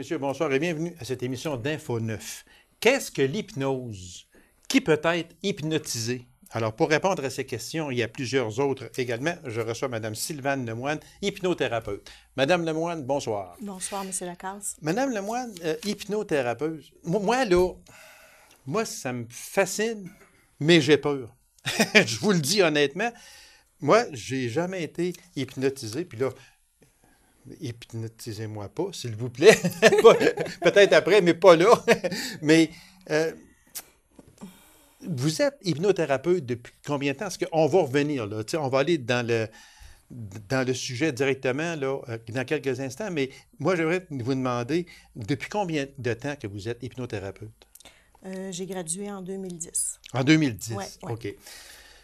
messieurs, bonsoir et bienvenue à cette émission d'Info 9. Qu'est-ce que l'hypnose? Qui peut être hypnotisé? Alors, pour répondre à ces questions, il y a plusieurs autres également. Je reçois Mme Sylvane Lemoine, hypnothérapeute. Madame Lemoine, bonsoir. Bonsoir, M. Lacasse. Madame Lemoine, euh, hypnothérapeute. Moi, là, moi, ça me fascine, mais j'ai peur. je vous le dis honnêtement. Moi, j'ai jamais été hypnotisé. Puis là, hypnotisez-moi pas, s'il vous plaît. Peut-être après, mais pas là. mais euh, vous êtes hypnothérapeute depuis combien de temps? Parce qu'on va revenir, là, on va aller dans le, dans le sujet directement là, euh, dans quelques instants, mais moi, j'aimerais vous demander depuis combien de temps que vous êtes hypnothérapeute? Euh, j'ai gradué en 2010. En 2010, ouais, OK.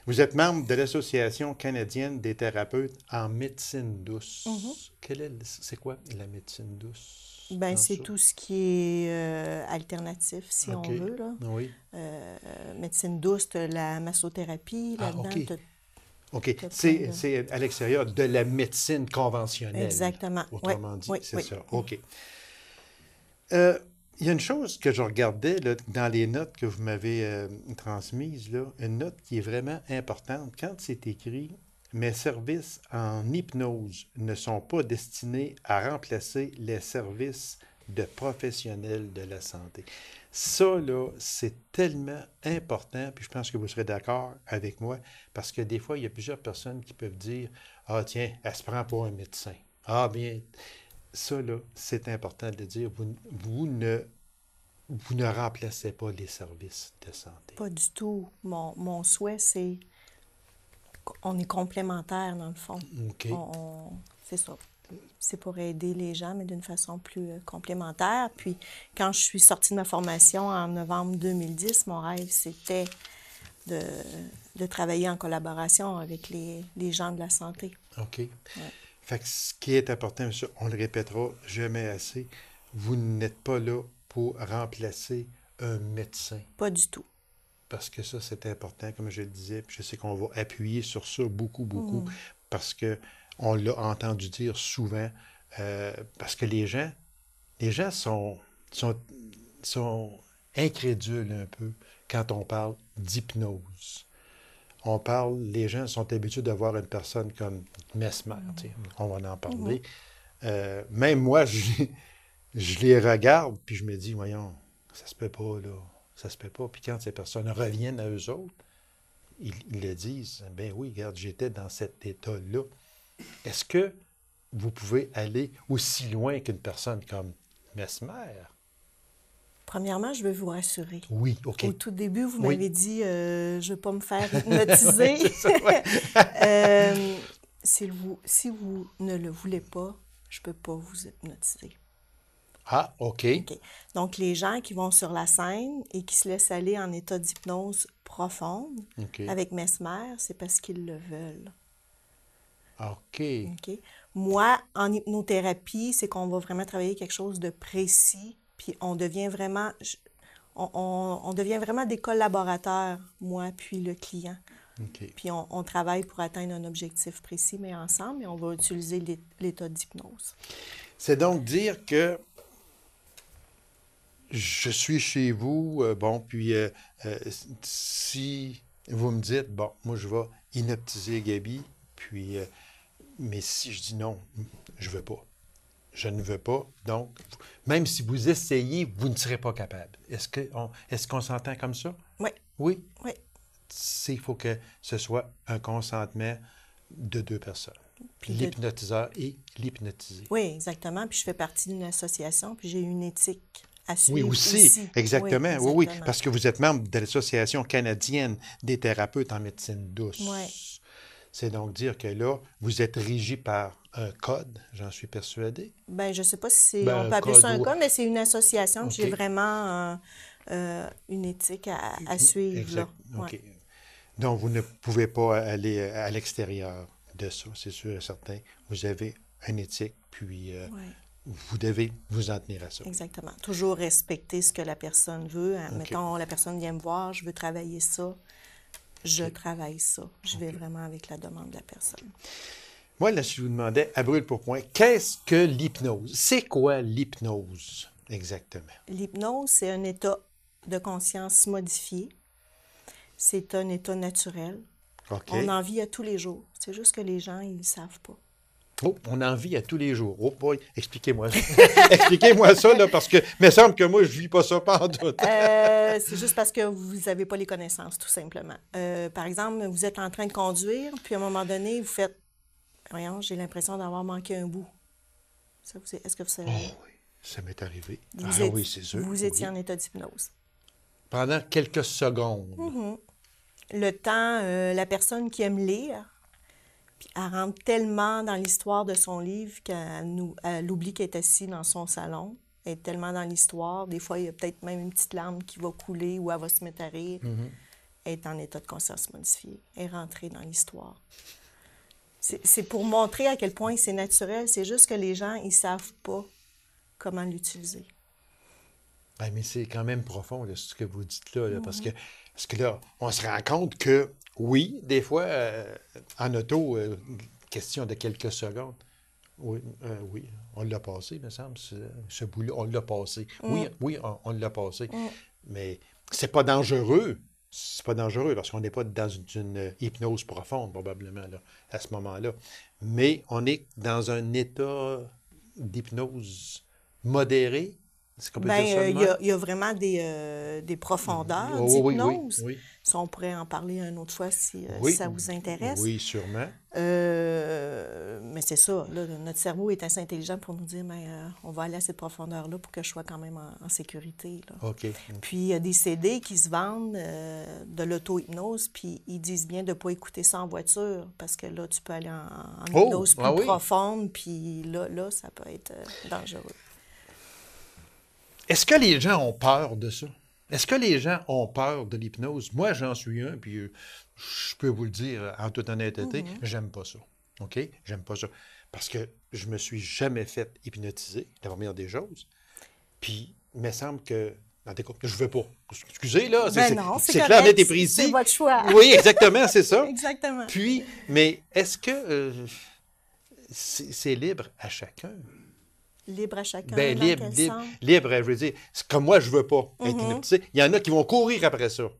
Vous êtes membre de l'Association canadienne des thérapeutes en médecine douce. Mhm. C'est quoi la médecine douce? Ben, c'est tout ce qui est euh, alternatif, si on veut. Ah oui. Euh, médecine douce, la massothérapie, ah, là-dedans. OK. C'est à l'extérieur de la médecine conventionnelle. Exactement. Autrement dit, c'est ça. Mhm. OK. Euh, il y a une chose que je regardais dans les notes que vous m'avez euh, transmises, une note qui est vraiment importante. Quand c'est écrit Mes services en hypnose ne sont pas destinés à remplacer les services de professionnels de la santé. Ça, là, c'est tellement important, puis je pense que vous serez d'accord avec moi, parce que des fois, il y a plusieurs personnes qui peuvent dire Ah, tiens, elle se prend pour un médecin. Ah, bien ça, là, c'est important de dire, vous, ne, vous ne remplacez pas les services de santé. Pas du tout. Mon, souhait, c'est qu'on est complémentaires, dans le fond. OK. c'est ça. C'est pour aider les gens, mais d'une façon plus euh, complémentaire. Puis, quand je suis sortie de ma formation en novembre 2010, mon rêve, c'était de, travailler en collaboration avec les, gens de la santé. OK. Fait ce qui est important, on le répétera jamais assez, vous n'êtes pas là pour remplacer un médecin. Pas du tout. Parce que ça, c'est important, comme je le disais, je sais qu'on va appuyer sur ça beaucoup, beaucoup, mmh. parce que on l'a entendu dire souvent, euh, parce que les gens, les gens sont, sont, sont incrédules un peu quand on parle d'hypnose on parle, les gens sont habitués d'avoir voir une personne comme Mesmer. Mm-hmm. On va en parler. Mm-hmm. Euh, même moi, je, les regarde, puis je me dis, voyons, ça se peut pas, là. Ça se peut pas. Puis quand ces personnes reviennent à eux autres, ils, ils le disent, ben oui, regarde, j'étais dans cet état-là. Est-ce que vous pouvez aller aussi loin qu'une personne comme Mesmer? Premièrement, je veux vous rassurer. Oui, OK. Au tout début, vous m'avez dit euh, je ne veux pas me faire hypnotiser. si, euh, vous, si vous ne le voulez pas, je ne peux pas vous hypnotiser. Ah, okay. OK. Donc, les gens qui vont sur la scène et qui se laissent aller en état d'hypnose profonde avec Mesmer, c'est parce qu'ils le veulent. Ah, OK. OK. Moi, en hypnothérapie, c'est qu'on va vraiment travailler quelque chose de précis puis on devient vraiment, on, devient vraiment des collaborateurs, moi puis le client. Puis on, travaille pour atteindre un objectif précis, mais ensemble, et on va utiliser l'état d'hypnose. C'est donc dire que je suis chez vous, euh, bon, puis euh, euh, si vous me dites, bon, moi je vais hypnotiser Gabi, puis, mais si je dis non, je ne veux pas, je ne veux pas. Donc, même si vous essayez, vous ne serez pas capable. Est-ce qu'on est qu'on s'entend comme ça? Oui. Oui? Oui. Il faut que ce soit un consentement de deux personnes. l'hypnotiseur et l'hypnotisé. Oui, exactement. Puis je fais partie d'une association, puis j'ai une éthique. À oui, aussi, Exactement. Oui, exactement. Oui, oui, parce que vous êtes membre de l'Association canadienne des thérapeutes en médecine douce. Oui. C'est donc dire que là, vous êtes régi par un code, j'en suis persuadé. Ben, je ne sais pas si c'est, ben, on peut appeler ça un code, mais c'est une association j'ai vraiment euh, euh, une éthique à, mhm. suivre. Donc, vous ne pouvez pas aller euh, à l'extérieur de ça, c'est sûr et certain. Vous avez une éthique, puis vous devez vous en tenir à ça. Exactement. Toujours respecter ce que la personne veut. Hein. Mettons, la personne vient me voir, je veux travailler ça je travaille ça. Je vais vraiment avec la demande de la personne. Moi, là, je vous demandais, à brûle pour point, qu'est-ce que l'hypnose? C'est quoi l'hypnose exactement? L'hypnose, c'est un état de conscience modifié. C'est un état naturel. On en vit à tous les jours. C'est juste que les gens, ils ne savent pas. Oh, on en vit à tous les jours. Oh boy, expliquez-moi ça. expliquez-moi ça, parce que Mais me semble que moi, je ne vis pas ça par en doute. c'est juste parce que vous n'avez pas les connaissances, tout simplement. Euh, par exemple, vous êtes en train de conduire, puis à un moment donné, vous faites Voyons, j'ai l'impression d'avoir manqué un bout. Ça vous est... ce que vous savez? Oh, oui, ça m'est arrivé. Vous ah oui, c'est sûr. Vous étiez en état d'hypnose. Pendant quelques secondes. Mhm. Le temps, euh, la personne qui aime lire elle rentre tellement dans l'histoire de son livre qu'elle oublie qu'elle est assise dans son salon. Elle est tellement dans l'histoire. Des fois, il y a peut-être même une petite larme qui va couler ou elle va se mettre à rire. Mhm. Elle est en état de conscience modifiée. Elle est rentrée dans l'histoire. C'est pour montrer à quel point c'est naturel. C'est juste que les gens, ils savent pas comment l'utiliser. Ben, mais c'est quand même profond, ce que vous dites là, parce que parce que là, on se rend compte que oui, des fois, euh, en auto, euh, question de quelques secondes. Euh, oui, on l'a passé, me semble, ce, boulot bout-là, on l'a passé. Mm. Oui, oui, on, l'a passé. Mm. Mais c'est pas dangereux. C'est pas dangereux parce qu'on n'est pas dans une, hypnose profonde, probablement, à ce moment-là. Mais on est dans un état d'hypnose modéré ben, euh, il y, a vraiment des, euh, profondeurs d'hypnose. on pourrait en parler une autre fois si, euh, ça vous intéresse. Oui, sûrement. mais c'est ça, notre cerveau est assez intelligent pour nous dire, mais ben, on va aller à cette profondeur-là pour que je sois quand même en, sécurité. Puis il y a des CD qui se vendent de l'auto-hypnose, puis ils disent bien de ne pas écouter ça en voiture, parce que là, tu peux aller en, oh! hypnose ah plus profonde, puis là, ça peut être dangereux. Est-ce que les gens ont peur de ça? Est-ce que les gens ont peur de l'hypnose? Moi, j'en suis un, puis euh, je peux vous le dire euh, en toute honnêteté, mhm. j'aime pas ça. OK? J'aime pas ça. Parce que je me suis jamais fait hypnotiser, la première des choses. Puis, il me semble que dans tes je veux pas. Excusez, là. C'est ben clair, mais C'est Oui, exactement, c'est ça. exactement. Puis, mais est-ce que euh, c'est libre à chacun? Libre à chacun. Bien, libre, libre, je veux dire, comme moi, je veux pas hypnotisé. Mm-hmm. Il y en a qui vont courir après ça.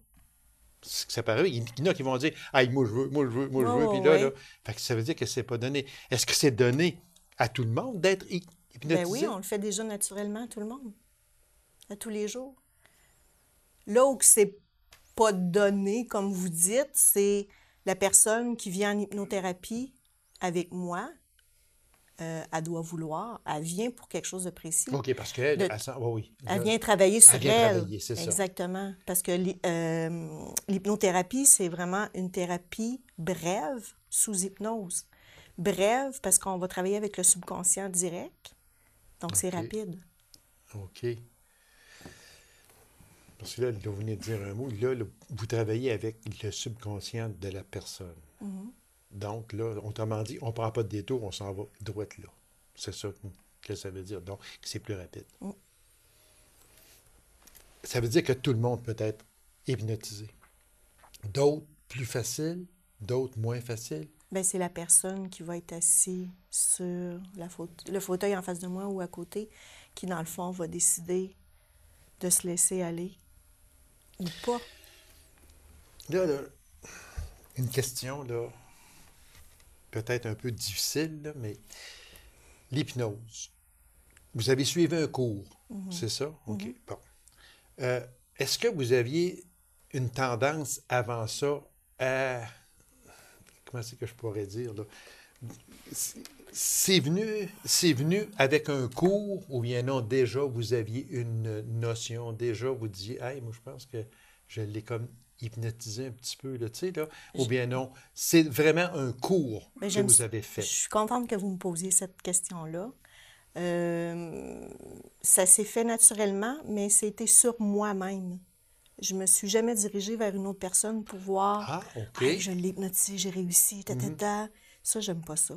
C'est paraît. Il y en a qui vont dire, ah, moi, je veux, moi, je veux, moi, je veux. Oh, puis là, ça veut dire que c'est pas donné. Est-ce que c'est donné à tout le monde d'être ben hypnotisé? oui, on le fait déjà naturellement à tout le monde, à tous les jours. Là où c'est pas donné, comme vous dites, c'est la personne qui vient en hypnothérapie avec moi, euh, elle doit vouloir. Elle vient pour quelque chose de précis. OK, parce qu'elle, elle, oui, elle, vient travailler elle sur vient elle. Travailler, Exactement. Ça. Parce que euh, l'hypnothérapie, c'est vraiment une thérapie brève sous hypnose. Brève parce qu'on va travailler avec le subconscient direct. Donc, c'est rapide. OK. Parce que là, vous venez de dire un mot. Là, vous travaillez avec le subconscient de la personne. Mhm. Donc là, autrement dit, on ne prend pas de détour, on s'en va droite là. C'est ça que ça veut dire. Donc, c'est plus rapide. Oh. Ça veut dire que tout le monde peut être hypnotisé. D'autres plus faciles, d'autres moins faciles. Bien, c'est la personne qui va être assise sur la le fauteuil en face de moi ou à côté qui, dans le fond, va décider de se laisser aller ou pas. là une question, là, peut-être un peu difficile, mais l'hypnose. Vous avez suivi un cours, mhm. c'est ça? Mhm. OK. Bon. Euh, est-ce que vous aviez une tendance avant ça à. Comment c'est que je pourrais dire? C'est venu, venu avec un cours ou bien non, déjà vous aviez une notion, déjà vous disiez, hey, moi je pense que je l'ai comme hypnotiser un petit peu, là, tu sais, là, ou bien non, c'est vraiment un cours que vous avez fait. Je suis contente que vous me posiez cette question-là. Euh, ça s'est fait naturellement, mais c'était sur moi-même. Je me suis jamais dirigée vers une autre personne pour voir. Ah, OK. je l'ai j'ai réussi, ta, ta, mhm. ta. Ça, j'aime pas ça.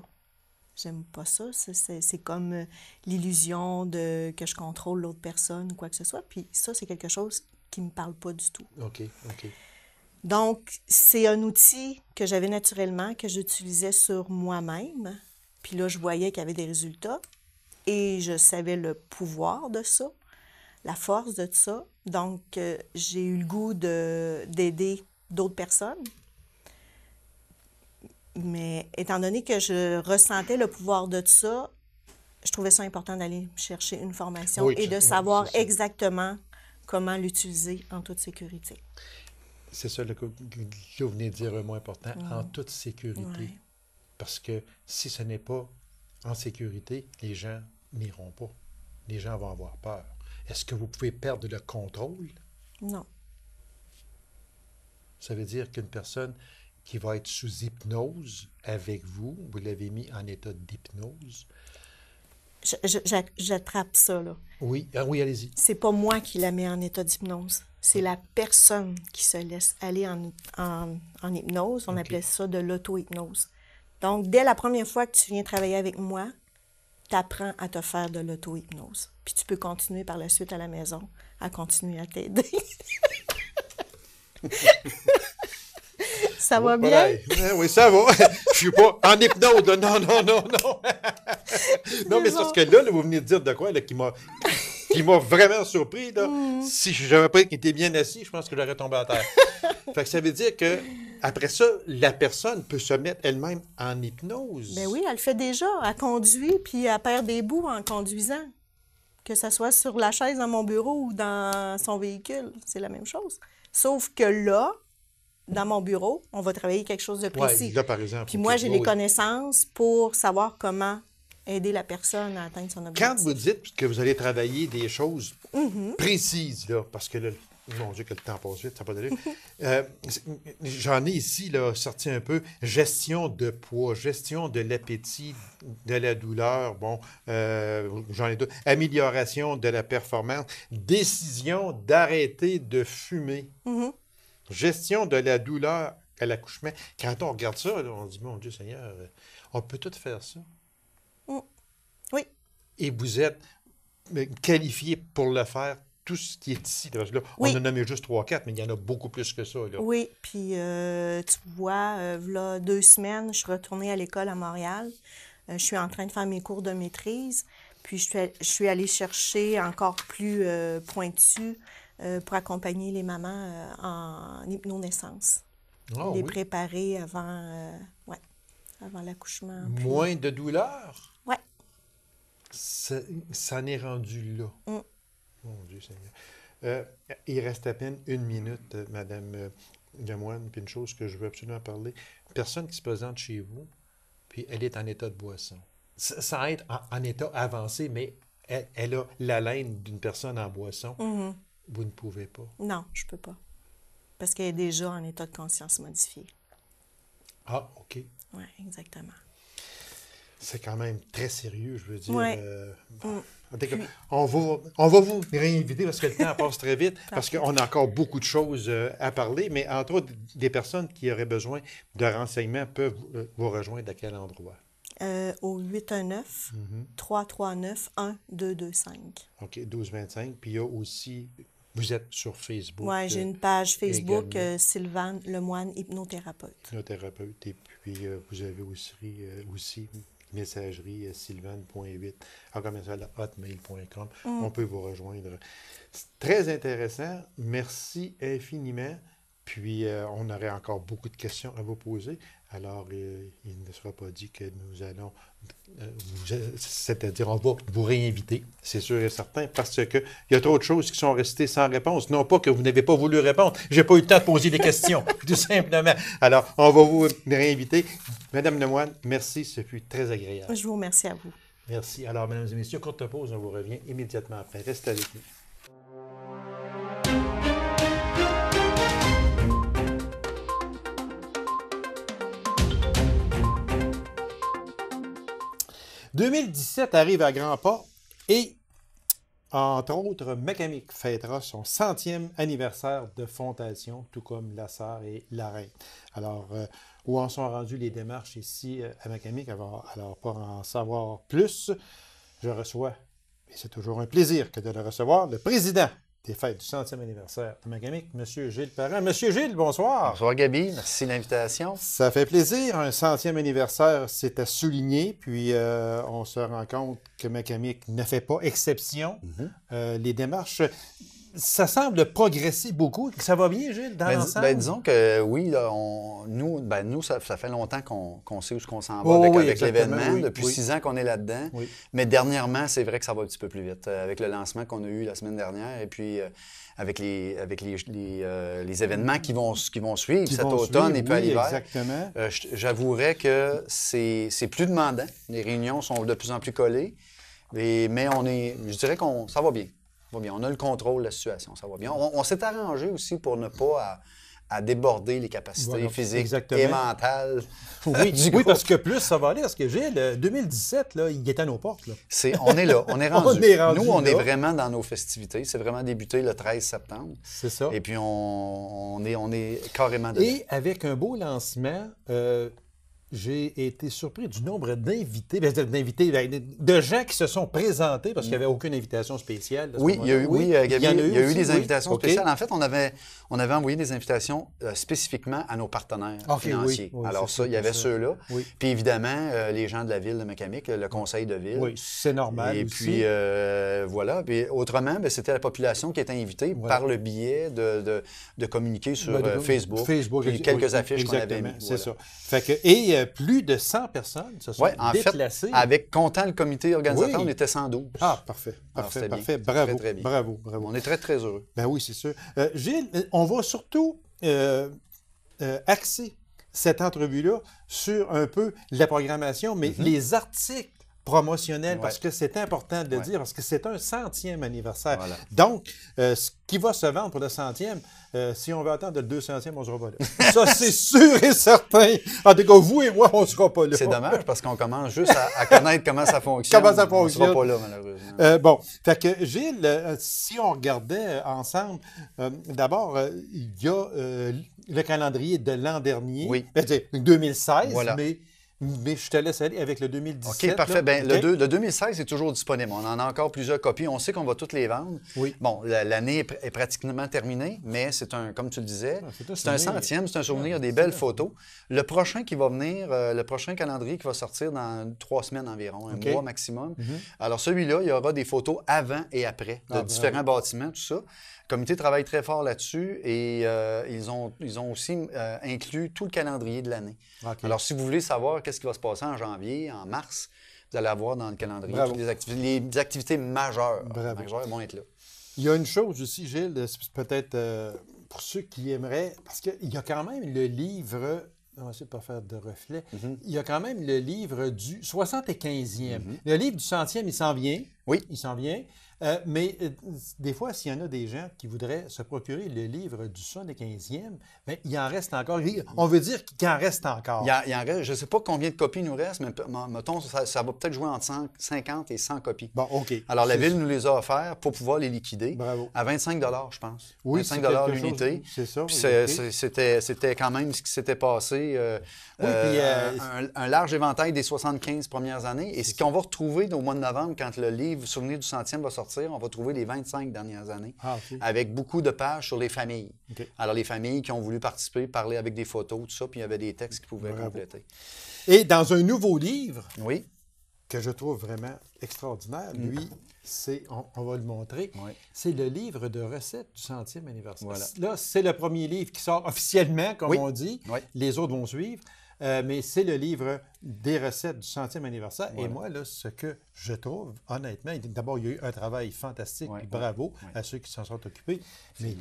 J'aime pas ça. C'est comme euh, l'illusion de que je contrôle l'autre personne ou quoi que ce soit. Puis ça, c'est quelque chose qui me parle pas du tout. OK, OK. Donc, c'est un outil que j'avais naturellement, que j'utilisais sur moi-même. Puis là, je voyais qu'il y avait des résultats et je savais le pouvoir de ça, la force de ça. Donc, euh, j'ai eu le goût d'aider d'autres personnes. Mais étant donné que je ressentais le pouvoir de ça, je trouvais ça important d'aller chercher une formation et de savoir exactement comment l'utiliser en toute sécurité c'est ça que vous venez de dire un mot important, en toute sécurité. Parce que si ce n'est pas en sécurité, les gens n'iront pas. Les gens vont avoir peur. Est-ce que vous pouvez perdre le contrôle? Non. Ça veut dire qu'une personne qui va être sous hypnose avec vous, vous l'avez mis en état d'hypnose. J'attrape ça, là. Oui, ah oui allez-y. C'est pas moi qui la mets en état d'hypnose c'est la personne qui se laisse aller en, hypnose. On appelait ça de l'auto-hypnose. Donc, dès la première fois que tu viens travailler avec moi, tu apprends à te faire de l'auto-hypnose. Puis tu peux continuer par la suite à la maison à continuer à t'aider. ça va oh, bien? oui, ça va. Je suis pas en hypnose. Non, non, non, non. non, mais c'est parce que là, vous venez de dire de quoi là, qui m'a qui m'a vraiment surpris. Là. Mm. je Si j'avais pas été était bien assis, je pense que j'aurais tombé à terre. ça veut dire que après ça, la personne peut se mettre elle-même en hypnose. Mais ben oui, elle le fait déjà. Elle conduit, puis elle perd des bouts en conduisant. Que ce soit sur la chaise dans mon bureau ou dans son véhicule, c'est la même chose. Sauf que là, dans mon bureau, on va travailler quelque chose de précis. là, par exemple. Puis moi, j'ai les connaissances pour savoir comment aider la personne à atteindre son objectif. Quand vous dites que vous allez travailler des choses mm-hmm. précises, parce que là, mon Dieu, que le temps passe vite, ça n'a pas d'allure. Euh, j'en ai ici là, sorti un peu gestion de poids, gestion de l'appétit, de la douleur, bon, euh, j'en ai deux, amélioration de la performance, décision d'arrêter de fumer, mm-hmm. gestion de la douleur à l'accouchement. Quand on regarde ça, on dit, mon Dieu Seigneur, euh, on peut tout faire ça. Mm. Oui. Et vous êtes qualifié pour le faire tout ce qui est ici. On a nommé juste trois quatre, mais il y en a beaucoup plus que ça. Oui, puis euh, tu vois, euh, là, deux semaines, je suis retournée à l'école à Montréal. Euh, je suis en train de faire mes cours de maîtrise. Puis je suis, allée chercher encore plus pointu pour accompagner les mamans en hypnonaissance. Ah les préparer avant, ouais, avant l'accouchement. Moins de douleurs ça, n'est rendu là. Mm. Mon Dieu Seigneur. Euh, il reste à peine une minute, euh, Madame Gamoine, euh, puis une chose que je veux absolument parler. personne qui se présente chez vous, puis elle est en état de boisson. Ça, ça aide en, état avancé, mais elle, elle a laine d'une personne en boisson. Mm-hmm. Vous ne pouvez pas. Non, je peux pas. Parce qu'elle est déjà en état de conscience modifiée. Ah, OK. Oui, exactement c'est quand même très sérieux, je veux dire. Euh, mm. en on, va, on va vous réinviter parce que le temps passe très vite, parce qu'on a encore beaucoup de choses euh, à parler, mais entre autres, des personnes qui auraient besoin de renseignements peuvent euh, vous rejoindre à quel endroit? au 819-339-1225. Mm-hmm. OK, 1225. Puis il y a aussi, vous êtes sur Facebook. Oui, j'ai une page Facebook, Sylvane Lemoine, hypnothérapeute. Hypnothérapeute. Et puis vous avez aussi, aussi messagerie euh, encore hotmail.com. Mm. On peut vous rejoindre. C'est très intéressant. Merci infiniment. Puis, euh, on aurait encore beaucoup de questions à vous poser. Alors, euh, il ne sera pas dit que nous allons, c'est-à-dire, on va vous réinviter, c'est sûr et certain, parce qu'il y a trop de choses qui sont restées sans réponse. Non pas que vous n'avez pas voulu répondre, j'ai pas eu le temps de poser des questions, tout simplement. Alors, on va vous réinviter. Madame Lemoine, merci, ce fut très agréable. Je vous remercie à vous. Merci. Alors, mesdames et messieurs, courte pause, on vous revient immédiatement après. Restez avec nous. « 2017 arrive à grands pas et entre autres, Macamic fêtera son centième anniversaire de fondation, tout comme la Sarre et la Alors, euh, où en sont rendues les démarches ici euh, à Macamic. Alors, alors, pour en savoir plus, je reçois, et c'est toujours un plaisir que de le recevoir, le président des fêtes du centième anniversaire de Macamic, M. Gilles Parent. Monsieur Gilles, bonsoir. Bonsoir Gabi, merci de l'invitation. Ça fait plaisir, un centième anniversaire, c'est à souligner, puis euh, on se rend compte que Macamic ne fait pas exception. Mm-hmm. Euh, les démarches, ça semble progresser beaucoup. Ça va bien, Gilles, dans ben, l'ensemble? Ben, disons que oui, nous, ben, ça, fait longtemps qu'on sait où qu'on s'en va oh, avec, l'événement. Depuis six ans qu'on est là-dedans. Mais dernièrement, c'est vrai que ça va un petit peu plus vite. Euh, avec le lancement qu'on a eu la semaine dernière et puis euh, avec, les, avec les, les, euh, événements qui vont, suivre cet automne et puis à l'hiver. Exactement. J'avouerais que c'est plus demandant. Les réunions sont de plus en plus collées. mais on est, je dirais qu'on ça va bien bien. On a le contrôle de la situation, ça va bien. On, s'est arrangé aussi pour ne pas à, déborder les capacités physiques et mentales. Oui, parce que plus ça va aller, parce que Gilles, 2017, euh, là, il est à nos portes. Là. on est là, on est rendu. Nous, on est vraiment dans nos festivités. C'est vraiment débuté le 13 septembre. C'est ça. Et puis, on, est, on est carrément dedans. Et avec un beau lancement. Euh, j'ai été surpris du nombre d'invités, ben, d'invités, ben, de gens qui se sont présentés parce qu'il n'y avait aucune invitation spéciale. Oui, il y a eu, oui, eu, des invitations spéciales. En fait, on avait, on avait envoyé des invitations euh, spécifiquement à nos partenaires ah, financiers. Alors ça, il y avait ceux-là. Puis évidemment, euh, les gens de la ville de Mecamic, le conseil de ville. Oui, c'est normal. Et puis euh, voilà. Puis autrement, ben, c'était la population qui était invitée par le biais de, de, communiquer sur Facebook, Facebook, quelques affiches qu'on avait mis. C'est ça. Fait que, et euh, plus de 100 personnes se sont ouais, avec comptant le comité organisateur, on était 112. Ah, parfait. Parfait, parfait. Bravo, bravo, On est très, très heureux. Ben oui, c'est sûr. Euh, Gilles, on va surtout euh, axer cette entrevue-là sur un peu la programmation, mais mhm. les articles promotionnel, parce que c'est important de le dire, parce que c'est un centième anniversaire. Donc, euh, ce qui va se vendre pour le centième, euh, si on veut attendre le deux centième, on ne sera pas là. Ça, c'est sûr et certain. En tout cas, vous et moi, on ne sera pas là. C'est dommage parce qu'on commence juste à, connaître comment ça fonctionne. Comment ça fonctionne. On ne sera pas là, malheureusement. Euh, bon, fait que Gilles, si on regardait ensemble, d'abord, il y a le calendrier de l'an dernier, oui. 2016, ben, mais mais je te laisse aller avec le 2017. OK, parfait. Ben, le, deux, 2016 est toujours disponible. On en a encore plusieurs copies. On sait qu'on va toutes les vendre. Oui. Bon, l'année est, pratiquement terminée, mais c'est un, comme tu le disais, ah, c'est un, centième, c'est un ah, souvenir, des belles photos. Le prochain qui va venir, euh, le prochain calendrier qui va sortir dans trois semaines environ, un mois maximum. Mhm. Alors celui-là, il y aura des photos avant et après de ah, différents bâtiments, tout ça comité travaille très fort là-dessus et euh, ils, ont, aussi euh, inclus tout le calendrier de l'année. Alors, si vous voulez savoir qu'est-ce qui va se passer en janvier, en mars, vous allez avoir dans le calendrier les, activités majeures. majeures vont être là. Il y a une chose aussi, Gilles, peut-être euh, pour ceux qui aimeraient, parce qu'il y a quand même le livre on va essayer de pas faire de reflet. Mhm. Il y a quand même le livre du 75e. Mhm. Le livre du centième, il s'en vient. Oui. Il s'en vient. Euh, mais euh, des fois, s'il y en a des gens qui voudraient se procurer le livre du son des 15e, ben, il en reste encore. on veut dire qu'il en reste encore. je ne sais pas combien de copies nous reste, mais mettons, ça, va peut-être jouer entre 50 et 100 copies. Bon, OK. Alors, la Ville nous les a offerts pour pouvoir les liquider Bravo. à 25 je pense. Oui, 25 l'unité. C'est ça. C'était, quand même ce qui s'était passé. Euh, oui, puis, un, large éventail des 75 premières années. Et ce qu'on va retrouver au mois de novembre, quand le livre Souvenir du centième va sortir, on va trouver les 25 dernières années, ah, avec beaucoup de pages sur les familles. Alors, les familles qui ont voulu participer, parler avec des photos, tout ça, puis il y avait des textes qui pouvaient compléter. Et dans un nouveau livre, oui. que je trouve vraiment extraordinaire, mm. lui, c'est, on, va le montrer, c'est le livre de recettes du centième anniversaire. Là, c'est le premier livre qui sort officiellement, comme on dit. Les autres vont suivre. Euh, mais c'est le livre des recettes du centième anniversaire. Et moi, là, ce que je trouve, honnêtement, d'abord, il y a eu un travail fantastique, bravo à ceux qui s'en sont occupés. Mais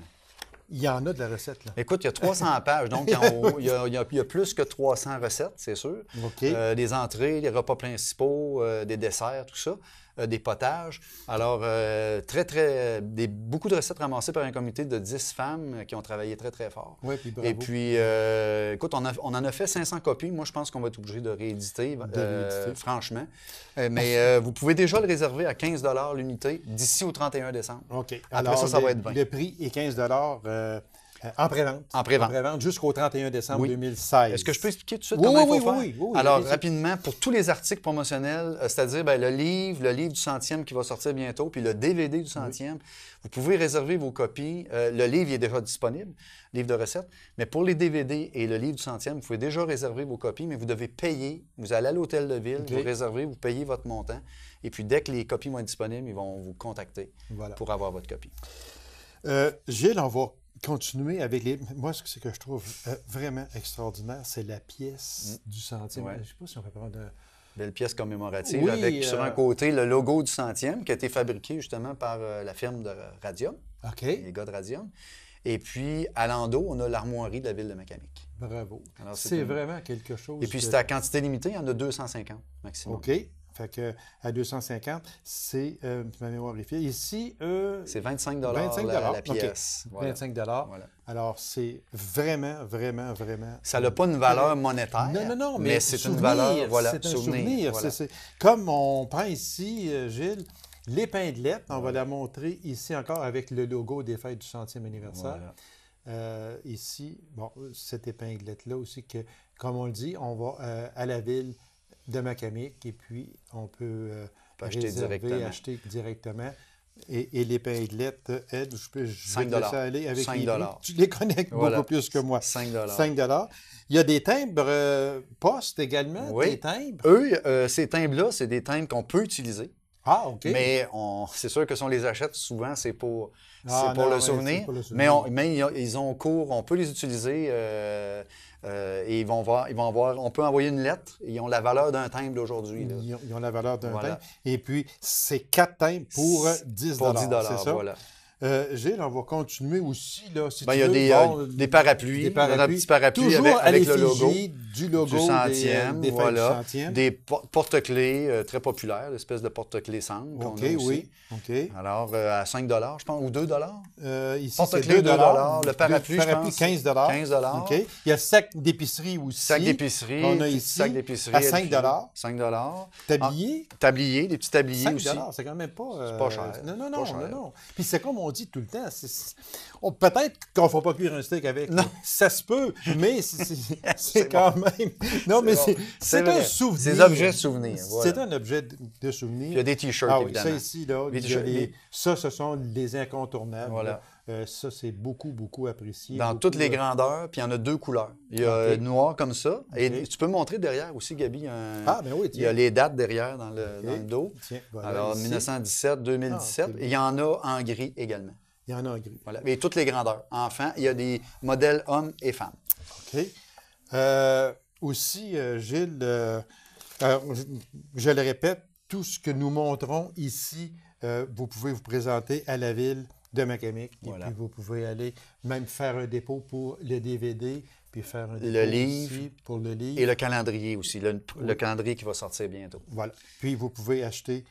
il y en a de la recette. Là. Écoute, il y a 300 pages, donc il, y a, plus que 300 recettes, c'est sûr. Euh, les entrées, les repas principaux, euh, des desserts, tout ça. Euh, des potages. Alors, euh, très, très, beaucoup de recettes ramassées par un comité de 10 femmes qui ont travaillé très, très fort. puis Et puis, euh, écoute, on, en a fait 500 copies. Moi, je pense qu'on va être obligé de rééditer, franchement. mais vous pouvez déjà le réserver à 15 l'unité d'ici au 31 décembre. OK. Alors, le, prix est 15 euh, en prévente. En prévente. jusqu'au 31 décembre 2016. Est-ce que je peux expliquer tout de suite comment oui, il faut faire? Oui, oui, Alors, rapidement, pour tous les articles promotionnels, euh, c'est-à-dire ben, le livre, le livre du centième qui va sortir bientôt, puis le DVD du centième, vous pouvez réserver vos copies. Euh, le livre est déjà disponible, livre de recettes. Mais pour les DVD et le livre du centième, vous pouvez déjà réserver vos copies, mais vous devez payer. Vous allez à l'hôtel de ville, vous réservez, vous payez votre montant. Et puis, dès que les copies vont être disponibles, ils vont vous contacter pour avoir votre copie. Gilles, on continuer avec les. Moi, ce que je trouve euh, vraiment extraordinaire, c'est la pièce mm. du centième. Je ne sais pas si on peut prendre. Un... Belle pièce commémorative avec sur un euh, côté le logo du centième qui a été fabriqué justement par euh, la firme de Radium, Ok. les gars de Radium. Et puis, à l'endos, on a l'armoirie de la ville de Macamic. Bravo. C'est vraiment quelque chose. Et puis, c'est à quantité limitée, il y en a 250 maximum. OK. Fait que à 250, c'est je euh, vais mémoire Ici, euh, c'est 25 25 la, pièce. 25 Alors c'est vraiment, vraiment, vraiment. Ça n'a pas une valeur euh, monétaire. Non, non, non, mais, c'est une valeur, voilà, souvenir. Comme on prend ici, Gilles. L'épinglette, on va la montrer ici encore avec le logo des fêtes du centième anniversaire. ici, bon, cette épinglette-là aussi, que, comme on le dit, on va à la ville de Macamic et puis on peut, euh, acheter, directement. acheter directement. Et, les pinglettes, euh, Ed, je peux je 5 avec 5 Tu les connais beaucoup plus que moi. 5 5 Il y a des timbres euh, postes également, des timbres. Eux, ces timbres-là, c'est des timbres qu'on peut utiliser. Ah, OK. Mais c'est sûr que si on les achète, souvent, c'est pour, ah, pour, le souvenir, Mais, mais ils ont cours, on peut les utiliser euh, euh, et ils vont, voir, ils vont voir, on peut envoyer une lettre et ils ont la valeur d'un timbre aujourd'hui. Ils, ont la valeur d'un timbre. Et puis, c'est quatre timbres pour 10 Pour 10 c'est ça? Voilà. Euh, Gilles, on va continuer aussi. Là, si ben, il y a des, bon, euh, euh, des, parapluies. des petits un petit parapluie avec, le logo. Du logo du euh, centième, des, des voilà. Du centième. Des porte-clés euh, très populaires, l'espèce de porte-clés cendre. OK, oui. OK. Alors, à 5 je pense, ou 2 Ici, Porte-clés, 2 Le parapluie, parapluie je pense, 15 15 OK. Il y a sac d'épicerie aussi. Sac d'épicerie. On a ici. Sac d'épicerie. À 5 5 Tablier. Ah, tablier, des petits tabliers 5 aussi. c'est quand même pas. c'est pas cher. Non, non, non. Puis c'est comme on on dit tout le temps. Oh, peut-être qu'on ne faut pas cuire un steak avec. Non. Ça se peut, mais c'est quand même. Non, mais c'est un souvenir. C'est objets objet de souvenir. C'est un objet de, souvenir. Il y a des t-shirts, ah, Ça ici, là. ça, ce sont des incontournables. Voilà. Euh, ça, c'est beaucoup, beaucoup apprécié. Dans toutes les euh, grandeurs, puis il y en a deux couleurs. Il y a euh, noir comme ça. Et tu peux montrer derrière aussi, Gabi. Un... Ah, ben oui, Il y a les dates derrière dans le, dos. Alors, 1917, 2017. Ah, il y en a en gris également. Il y en a un gris. Voilà. Et toutes les grandeurs. Enfin, il y a des modèles hommes et femmes. OK. Euh, aussi, euh, Gilles, euh, je, le répète, tout ce que nous montrons ici, vous pouvez vous présenter à la ville de Macamic. puis vous pouvez aller même faire un dépôt pour le DVD, puis faire un dépôt livre, pour le livre. Et le calendrier aussi, le, le, calendrier qui va sortir bientôt. Voilà. Puis vous pouvez acheter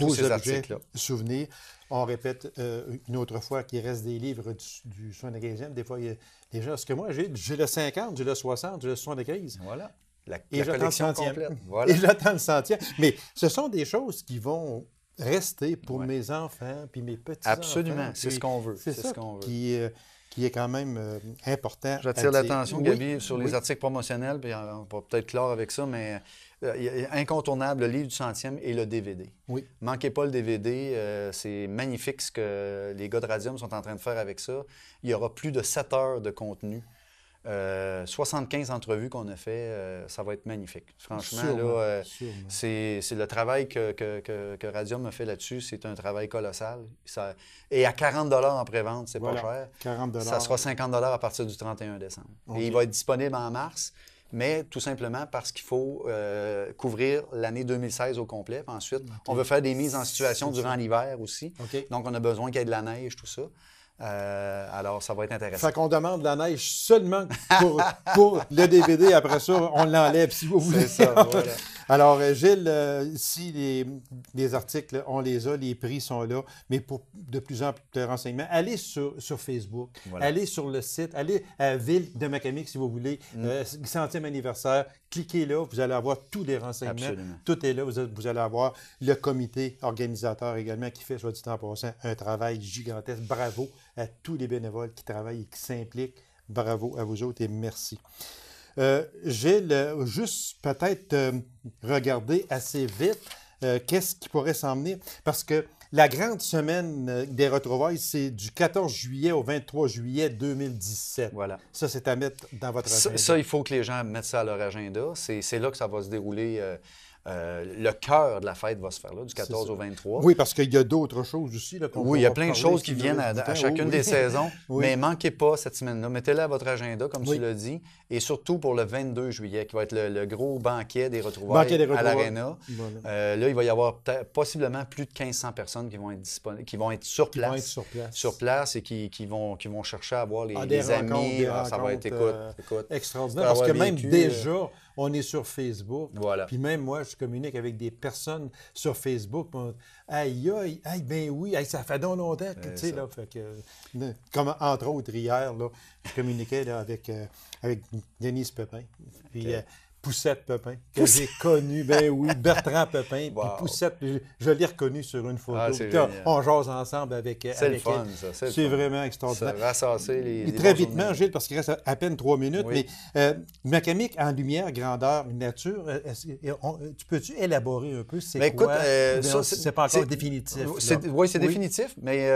vos objets, souvenirs. On répète euh, une autre fois qu'il reste des livres du, du de e Des fois, il y a des gens. Ce que moi, j'ai, le 50, j'ai le 60, j'ai le soin Voilà. La, Voilà. la collection le Voilà. Et j'attends le centième. Mais ce sont des choses qui vont rester pour mes enfants puis mes petits enfants. Absolument. C'est ce qu'on veut. C'est, ce qu'on veut. Qui, euh, qui est quand même important. Euh, important. J'attire l'attention, oui, Gabi, sur les articles promotionnels, puis on va peut-être clore avec ça, mais euh, incontournable, le livre du centième et le DVD. Oui. Manquez pas le DVD, euh, c'est magnifique ce que les gars de Radium sont en train de faire avec ça. Il y aura plus de 7 heures de contenu. 75 euh, entrevues qu'on a fait, ça va être magnifique. Franchement, c'est le travail que, que, Radium a fait là-dessus, c'est un travail colossal. Ça, et à 40 en pré-vente, c'est pas cher. 40 Ça sera 50 à partir du 31 décembre. Et il va être disponible en mars mais tout simplement parce qu'il faut euh, couvrir l'année 2016 au complet. ensuite, on veut faire des mises en situation durant l'hiver aussi. Donc, on a besoin qu'il y ait de la neige, tout ça. Euh, alors, ça va être intéressant. Fait qu'on demande la neige seulement pour, le DVD. Après ça, on l'enlève si vous voulez. Ça, Alors, euh, Gilles, euh, si les, articles, on les a, les prix sont là. Mais pour de plus en plus de renseignements, allez sur, Facebook, allez sur le site, allez à Ville de Macamic si vous voulez, mm. e centième anniversaire. Cliquez là, vous allez avoir tous les renseignements. Tout est là. Vous, vous, allez avoir le comité organisateur également qui fait, soit dit en passant, un travail gigantesque. Bravo à tous les bénévoles qui travaillent et qui s'impliquent. Bravo à vous autres et merci. Euh, Gilles, juste peut-être euh, regarder assez vite euh, qu'est-ce qui pourrait s'emmener parce que la grande semaine euh, des retrouvailles, c'est du 14 juillet au 23 juillet 2017. Voilà. Ça, c'est à mettre dans votre agenda. Ça, il faut que les gens mettent ça à leur agenda. C'est là que ça va se dérouler. Euh, le cœur de la fête va se faire là, du 14 au 23. Oui, parce qu'il y a d'autres choses aussi. oui, il y a plein de choses qui viennent à, chacune des saisons. Mais manquez pas cette semaine-là. Mettez-la à votre agenda, comme tu l'as dit. Et surtout pour le 22 juillet, qui va être le, gros banquet des retrouvailles, à l'Arena. Euh, là, il va y avoir possiblement plus de 1500 personnes qui vont être, sur, place, sur place. et qui, vont, chercher à voir les, ah, amis. Ah, ça va être écoute, euh, extraordinaire. Parce que même déjà on est sur Facebook. Voilà. Puis même moi, je communique avec des personnes sur Facebook. Aïe, aïe, aïe, ben oui, aïe, ça fait donc longtemps que, tu sais, là, fait que, euh, comme entre autres, hier, là, je communiquais là, avec, euh, avec Denise Pepin. Puis euh, Poussette Pepin, que j'ai connu, ben oui, Bertrand Pepin, puis Poussette, je, l'ai reconnu sur une photo. Ah, on, jase ensemble avec, C'est le fun, elle. C'est vraiment extraordinaire. Ça va les, les Très vite, Gilles, parce qu'il reste à peine trois minutes, mais euh, en lumière, grandeur, nature, euh, tu peux-tu élaborer un peu c'est ben, quoi? Euh, ben, c'est pas encore définitif. Oui, c'est définitif, mais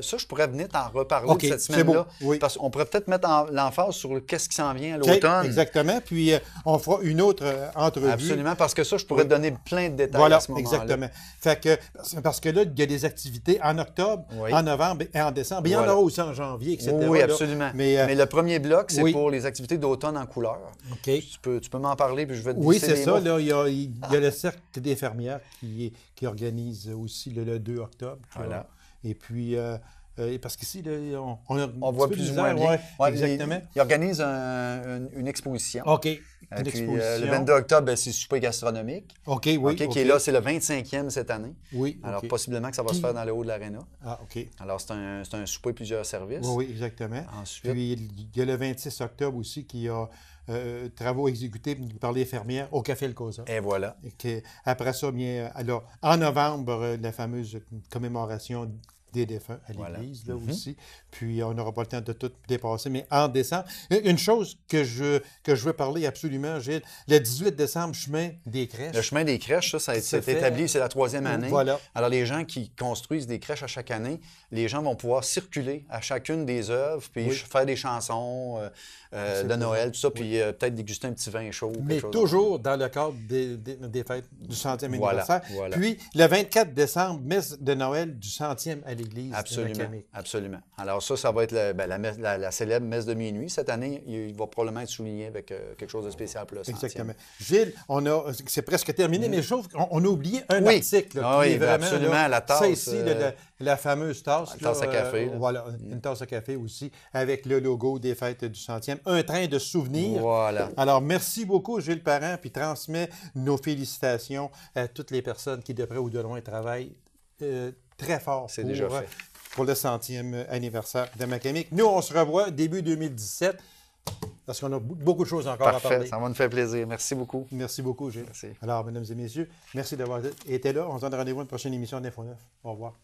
ça, je pourrais venir t'en reparler cette semaine-là. Oui. Parce qu'on pourrait peut-être mettre l'emphase sur qu'est-ce qui s'en vient à l'automne. exactement, puis on fera une une autre euh, entrevue. Absolument, parce que ça, je pourrais te donner plein de détails à ce moment-là. Exactement. Fait que, parce que là, il y a des activités en octobre, en novembre et en décembre. Et Il y en aura aussi en janvier, etc. Oui, absolument. Euh, Mais, le premier bloc, c'est pour les activités d'automne en couleur. OK. Tu peux, tu peux m'en parler, puis je vais te Oui, c'est ça. Là, il, y a, ah. le Cercle des fermières qui, qui organise aussi le, 2 octobre. Voilà. Et puis... Euh, euh, parce qu'ici, on, voit plus ou moins exactement. Il, organise une, exposition. OK. Euh, euh, le 22 octobre, ben, c'est Souper gastronomique. OK, oui. qui est là, c'est le 25e cette année. Oui. Alors, possiblement que ça va se faire dans le haut de l'aréna. Ah, OK. Alors, c'est un, un, souper plusieurs services. Oui, exactement. Puis, il y a le 26 octobre aussi qui a. travaux exécutés par les fermières au Café Le Cosa. Et voilà. après ça, bien, alors, en novembre, la fameuse commémoration des défunts à l'Église, là mm-hmm. aussi. Puis on n'aura pas le temps de tout dépasser, mais en décembre. Une chose que je, que je veux parler absolument, Gilles, le 18 décembre, chemin des crèches. Le chemin des crèches, ça, ça établi, c'est la troisième euh, année. Voilà. Alors les gens qui construisent des crèches à chaque année, les gens vont pouvoir circuler à chacune des œuvres, puis faire des chansons euh, euh, ah, de Noël, tout ça, puis peut-être déguster un petit vin chaud. Mais chose toujours dans le cadre des, des, fêtes du centième voilà. anniversaire. Puis le 24 décembre, messe de Noël du centième anniversaire Absolument, absolument. Alors ça, ça va être ben, la, célèbre messe de minuit. Cette année, il va probablement être souligné avec euh, quelque chose de spécial pour Exactement. Gilles, on a, c'est presque terminé, mais je trouve qu'on a oublié un article. Ah oui, absolument, la tasse. ici, euh, la, fameuse tasse. Une tasse à café. Euh, voilà, une mm. tasse à café aussi, avec le logo des fêtes du centième. Un train de souvenirs. Voilà. Alors, merci beaucoup, Gilles Parent, puis transmets nos félicitations à toutes les personnes qui, de près ou de loin, travaillent très fort. C'est déjà euh, Pour le centième euh, anniversaire de Macamic. Nous, on se revoit début 2017 parce qu'on a beaucoup de choses encore à parler. Ça va fait plaisir. Merci beaucoup. Merci beaucoup, Gilles. Merci. Alors, mesdames et messieurs, merci d'avoir été là. On se donne rendez-vous à une prochaine émission d'Info 9. Au revoir.